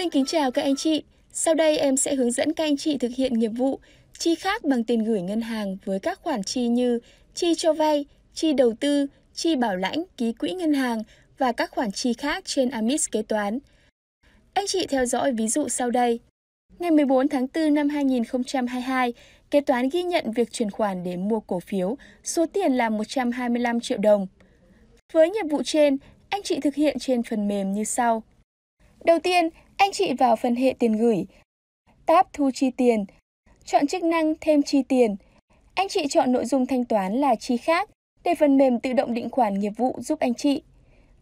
Xin kính chào các anh chị. Sau đây em sẽ hướng dẫn các anh chị thực hiện nghiệp vụ chi khác bằng tiền gửi ngân hàng với các khoản chi như chi cho vay, chi đầu tư, chi bảo lãnh, ký quỹ ngân hàng và các khoản chi khác trên Amis kế toán. Anh chị theo dõi ví dụ sau đây. Ngày 14 tháng 4 năm 2022, kế toán ghi nhận việc chuyển khoản để mua cổ phiếu, số tiền là 125 triệu đồng. Với nhiệm vụ trên, anh chị thực hiện trên phần mềm như sau. Đầu tiên, anh chị vào phần hệ tiền gửi, tab thu chi tiền, chọn chức năng thêm chi tiền. Anh chị chọn nội dung thanh toán là chi khác để phần mềm tự động định khoản nghiệp vụ giúp anh chị.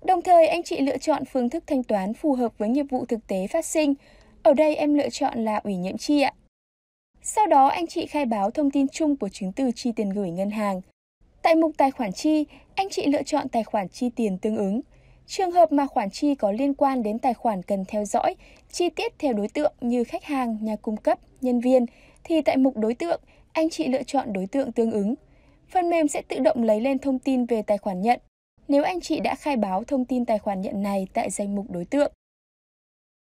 Đồng thời, anh chị lựa chọn phương thức thanh toán phù hợp với nghiệp vụ thực tế phát sinh. Ở đây em lựa chọn là ủy nhiệm chi ạ. Sau đó, anh chị khai báo thông tin chung của chứng từ chi tiền gửi ngân hàng. Tại mục tài khoản chi, anh chị lựa chọn tài khoản chi tiền tương ứng – Trường hợp mà khoản chi có liên quan đến tài khoản cần theo dõi, chi tiết theo đối tượng như khách hàng, nhà cung cấp, nhân viên, thì tại mục đối tượng, anh chị lựa chọn đối tượng tương ứng. Phần mềm sẽ tự động lấy lên thông tin về tài khoản nhận, nếu anh chị đã khai báo thông tin tài khoản nhận này tại danh mục đối tượng.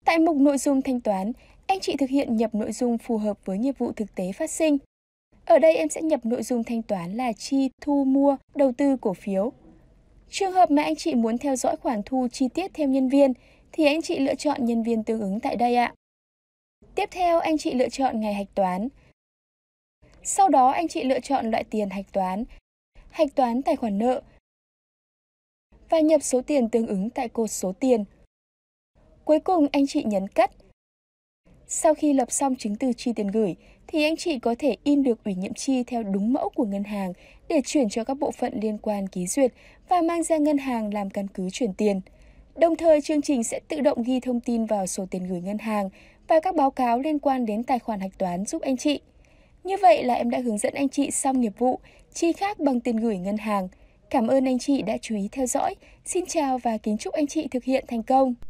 Tại mục nội dung thanh toán, anh chị thực hiện nhập nội dung phù hợp với nhiệm vụ thực tế phát sinh. Ở đây em sẽ nhập nội dung thanh toán là chi, thu, mua, đầu tư cổ phiếu. Trường hợp mà anh chị muốn theo dõi khoản thu chi tiết theo nhân viên thì anh chị lựa chọn nhân viên tương ứng tại đây ạ. Tiếp theo anh chị lựa chọn ngày hạch toán. Sau đó anh chị lựa chọn loại tiền hạch toán, hạch toán tài khoản nợ và nhập số tiền tương ứng tại cột số tiền. Cuối cùng anh chị nhấn cắt sau khi lập xong chứng từ chi tiền gửi, thì anh chị có thể in được ủy nhiệm chi theo đúng mẫu của ngân hàng để chuyển cho các bộ phận liên quan ký duyệt và mang ra ngân hàng làm căn cứ chuyển tiền. Đồng thời, chương trình sẽ tự động ghi thông tin vào sổ tiền gửi ngân hàng và các báo cáo liên quan đến tài khoản hạch toán giúp anh chị. Như vậy là em đã hướng dẫn anh chị xong nghiệp vụ chi khác bằng tiền gửi ngân hàng. Cảm ơn anh chị đã chú ý theo dõi. Xin chào và kính chúc anh chị thực hiện thành công.